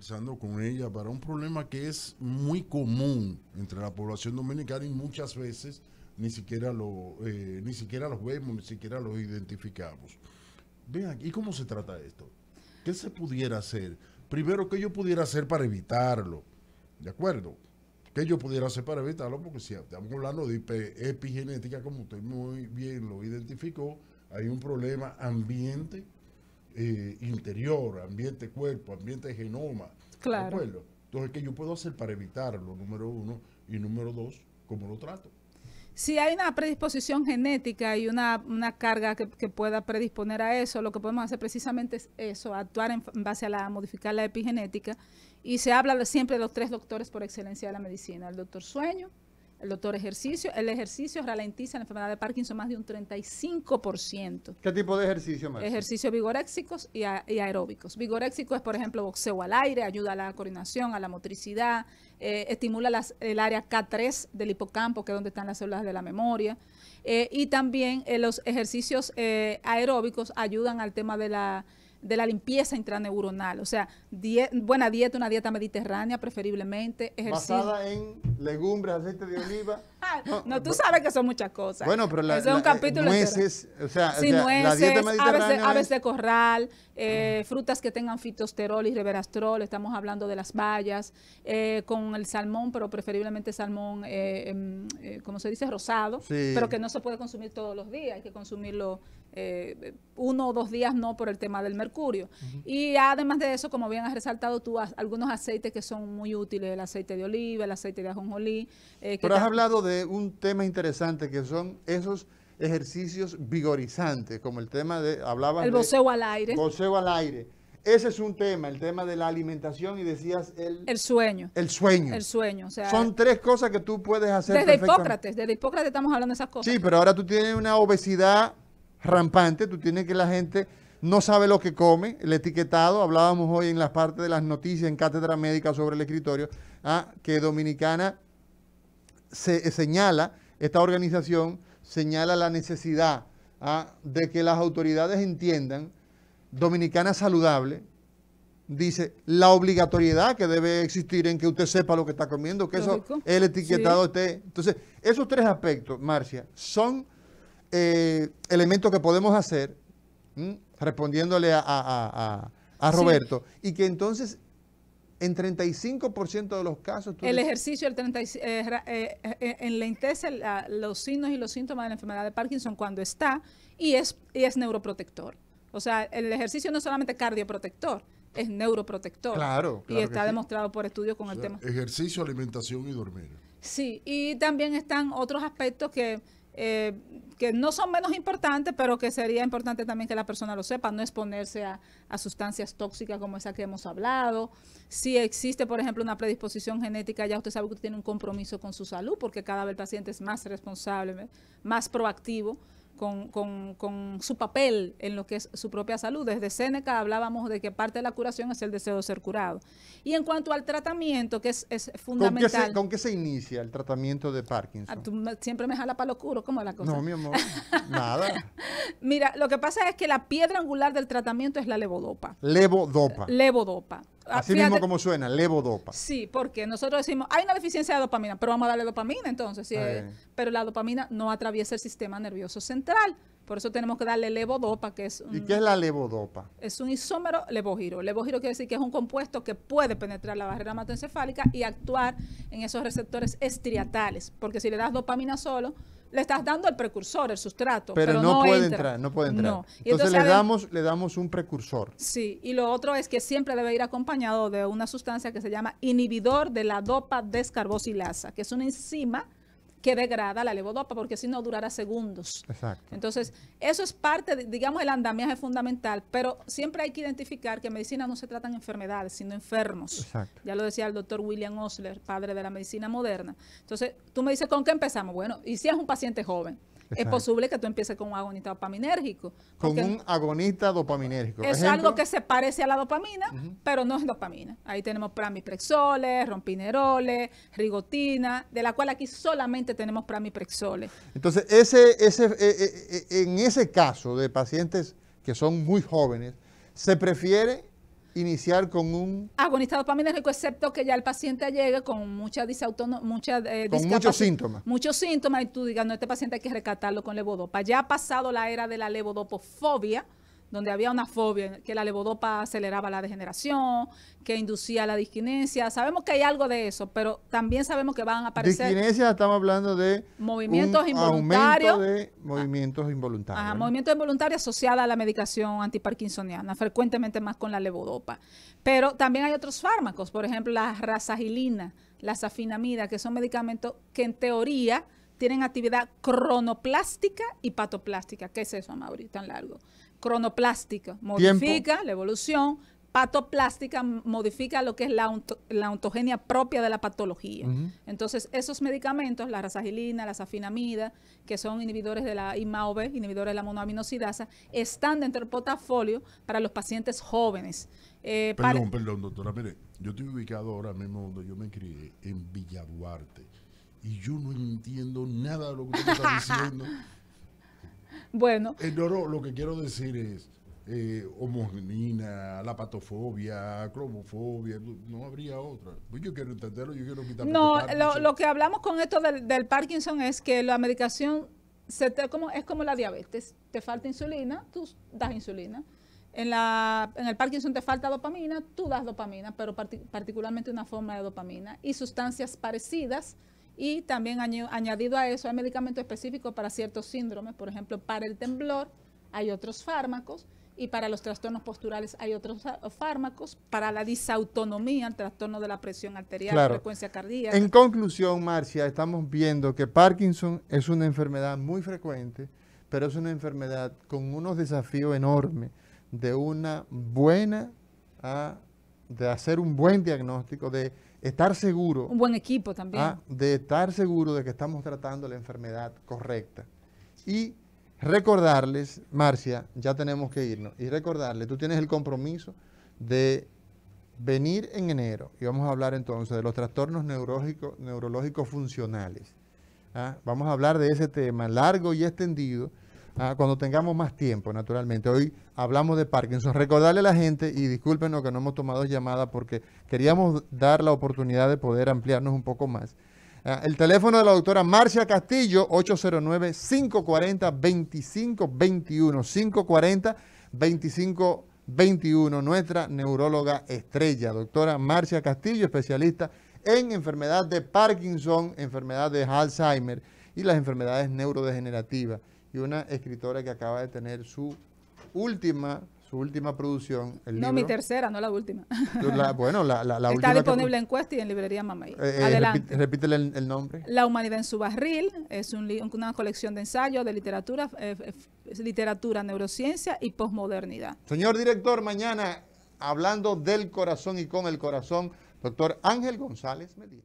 conversando con ella para un problema que es muy común entre la población dominicana y muchas veces ni siquiera, lo, eh, ni siquiera los vemos, ni siquiera los identificamos. Vean, ¿y cómo se trata esto? ¿Qué se pudiera hacer? Primero, ¿qué yo pudiera hacer para evitarlo? ¿De acuerdo? ¿Qué yo pudiera hacer para evitarlo? Porque si estamos hablando de epigenética, como usted muy bien lo identificó, hay un problema ambiente eh, interior, ambiente cuerpo, ambiente genoma. Claro. Entonces, ¿qué yo puedo hacer para evitarlo? Número uno. Y número dos, ¿cómo lo trato? Si hay una predisposición genética y una, carga que, pueda predisponer a eso, lo que podemos hacer precisamente es eso, actuar en, en base a la, modificar la epigenética. Y se habla siempre de los tres doctores por excelencia de la medicina, el doctor sueño, el doctor ejercicio, el ejercicio ralentiza la enfermedad de Parkinson más de un 35%. ¿Qué tipo de ejercicio más? Ejercicios vigoréxicos y, aeróbicos. Vigoréxico es, por ejemplo, boxeo al aire, ayuda a la coordinación, a la motricidad, eh, estimula el área K3 del hipocampo, que es donde están las células de la memoria. Eh, y también eh, los ejercicios aeróbicos ayudan al tema de la de la limpieza intraneuronal. O sea, buena dieta, una dieta mediterránea preferiblemente. Basada en legumbres, aceite de oliva. Ah, no, tú sabes que son muchas cosas. Bueno, pero la, es un eh, capítulo o sea, dieta aves, de, corral, eh, ah. frutas que tengan fitosterol y reverastrol, estamos hablando de las bayas, eh, con el salmón, pero preferiblemente salmón, eh, em, como se dice, rosado, pero que no se puede consumir todos los días, hay que consumirlo uno o dos días no por el tema del mercurio. Y además de eso, como bien has resaltado tú, algunos aceites que son muy útiles, el aceite de oliva, el aceite de ajonjolí. Pero has hablado de un tema interesante que son esos ejercicios vigorizantes, como el tema de, hablaba El voceo al aire. al aire. Ese es un tema, el tema de la alimentación y decías el... El sueño. El sueño. El sueño, Son tres cosas que tú puedes hacer Desde Hipócrates, desde Hipócrates estamos hablando de esas cosas. Sí, pero ahora tú tienes una obesidad rampante, tú tienes que la gente no sabe lo que come, el etiquetado, hablábamos hoy en la parte de las noticias en Cátedra Médica sobre el escritorio, ah, que Dominicana se eh, señala, esta organización señala la necesidad ¿ah? de que las autoridades entiendan Dominicana Saludable, dice la obligatoriedad que debe existir en que usted sepa lo que está comiendo, que eso el etiquetado esté. Entonces, esos tres aspectos, Marcia, son eh, elementos que podemos hacer, respondiéndole a, Roberto, y que entonces en 35% de los casos... Tú el ejercicio, eh, eh, eh, en la INTESA, ah, los signos y los síntomas de la enfermedad de Parkinson cuando está y es, es neuroprotector. O sea, el ejercicio no es solamente cardioprotector, es neuroprotector. Claro. claro y está demostrado por estudios con el tema. Ejercicio, alimentación y dormir. Sí, y también están otros aspectos que eh, que no son menos importantes, pero que sería importante también que la persona lo sepa, no exponerse a, a, sustancias tóxicas como esa que hemos hablado. Si existe, por ejemplo, una predisposición genética, ya usted sabe que tiene un compromiso con su salud, porque cada vez el paciente es más responsable, más proactivo con, con, su papel en lo que es su propia salud. Desde Seneca hablábamos de que parte de la curación es el deseo de ser curado. Y en cuanto al tratamiento, que es, es fundamental. ¿Con qué, se, inicia el tratamiento de Parkinson? Ah, siempre me jala para lo oscuro, ¿cómo es la cosa? No, mi amor, nada. Mira, lo que pasa es que la piedra angular del tratamiento es la levodopa. Levodopa. Levodopa. Ah, Así mismo como suena, levodopa. Sí, porque nosotros decimos, hay una deficiencia de dopamina, pero vamos a darle dopamina entonces. ¿sí? Eh, pero la dopamina no atraviesa el sistema nervioso central. Por eso tenemos que darle levodopa, que es un, ¿Y qué es la levodopa? Es un isómero levogiro. Levogiro quiere decir que es un compuesto que puede penetrar la barrera hematoencefálica y actuar en esos receptores estriatales. Porque si le das dopamina solo, le estás dando el precursor, el sustrato. Pero, no, puede entrar, no puede entrar. Entonces, le, damos, le damos un precursor. Sí, y lo otro es que siempre debe ir acompañado de una sustancia que se llama inhibidor de la dopa descarboxilasa, que es una enzima que degrada la levodopa, porque si no durará segundos. Exacto. Entonces, eso es parte, digamos, el andamiaje fundamental, pero siempre hay que identificar que en medicina no se tratan enfermedades, sino enfermos. Exacto. Ya lo decía el doctor William Osler, padre de la medicina moderna. Entonces, tú me dices, ¿con qué empezamos? Bueno, y si es un paciente joven, es posible que tú empieces con un agonista dopaminérgico. Con un agonista dopaminérgico. Es algo que se parece a la dopamina, pero no es dopamina. Ahí tenemos pramiprexoles, rompineroles, rigotina, de la cual aquí solamente tenemos pramiprexoles. Entonces, ese, ese, eh, eh, eh, en ese caso de pacientes que son muy jóvenes, se prefiere iniciar con un... Agonista dopaminérgico excepto que ya el paciente llegue con mucha disautonomía, mucha eh, Con muchos síntomas. Muchos síntomas y tú digas, no, este paciente hay que rescatarlo con levodopa. Ya ha pasado la era de la levodopofobia, donde había una fobia, que la levodopa aceleraba la degeneración, que inducía la disquinesia. Sabemos que hay algo de eso, pero también sabemos que van a aparecer... Disquinesia, estamos hablando de... Movimientos involuntarios. de movimientos involuntarios. movimientos involuntarios asociados a la medicación antiparkinsoniana, frecuentemente más con la levodopa. Pero también hay otros fármacos, por ejemplo, la rasagilina, la safinamida, que son medicamentos que en teoría tienen actividad cronoplástica y patoplástica. ¿Qué es eso, Mauri, tan largo? cronoplástica, modifica la evolución, patoplástica modifica lo que es la, ontogenia propia de la patología. Entonces, esos medicamentos, la rasagilina, la safinamida, que son inhibidores de la IMAOV, inhibidores de la monoaminosidasa, están dentro del portafolio para los pacientes jóvenes. Eh, perdón, perdón, doctora. Mire, yo estoy ubicado ahora mismo yo me crié, en Villaduarte. Y yo no entiendo nada de lo que usted está diciendo. Bueno. el eh, lo que quiero decir es eh, homogenina, la patofobia, cromofobia, no habría otra. Pues yo quiero entenderlo, yo quiero quitar. No, este lo, que hablamos con esto del, Parkinson es que la medicación se te, como, es como la diabetes. Te falta insulina, tú das insulina. En, la, en el Parkinson te falta dopamina, tú das dopamina, pero particularmente una forma de dopamina y sustancias parecidas y también añadido a eso hay medicamentos específicos para ciertos síndromes, por ejemplo, para el temblor hay otros fármacos y para los trastornos posturales hay otros fármacos, para la disautonomía, el trastorno de la presión arterial, frecuencia cardíaca. En conclusión, Marcia, estamos viendo que Parkinson es una enfermedad muy frecuente, pero es una enfermedad con unos desafíos enormes de una buena, ah, de hacer un buen diagnóstico, de estar seguro. Un buen equipo también. ¿ah? de estar seguro de que estamos tratando la enfermedad correcta. Y recordarles, Marcia, ya tenemos que irnos, y recordarles, tú tienes el compromiso de venir en enero y vamos a hablar entonces de los trastornos neurológicos funcionales. ¿ah? Vamos a hablar de ese tema largo y extendido Ah, cuando tengamos más tiempo, naturalmente. Hoy hablamos de Parkinson. Recordarle a la gente, y discúlpenos que no hemos tomado llamada porque queríamos dar la oportunidad de poder ampliarnos un poco más. Ah, el teléfono de la doctora Marcia Castillo, 809-540-2521. 540-2521, nuestra neuróloga estrella, doctora Marcia Castillo, especialista en enfermedad de Parkinson, enfermedad de Alzheimer y las enfermedades neurodegenerativas y una escritora que acaba de tener su última su última producción. no, mi tercera, no la última. bueno, la, la, Está disponible en Cuesta y en Librería Mamey. Eh, eh, Adelante. repítele el, nombre. La humanidad en su barril es un, una colección de ensayos de literatura, eh, literatura, neurociencia y posmodernidad. Señor director, mañana hablando del corazón y con el corazón, doctor Ángel González Medina.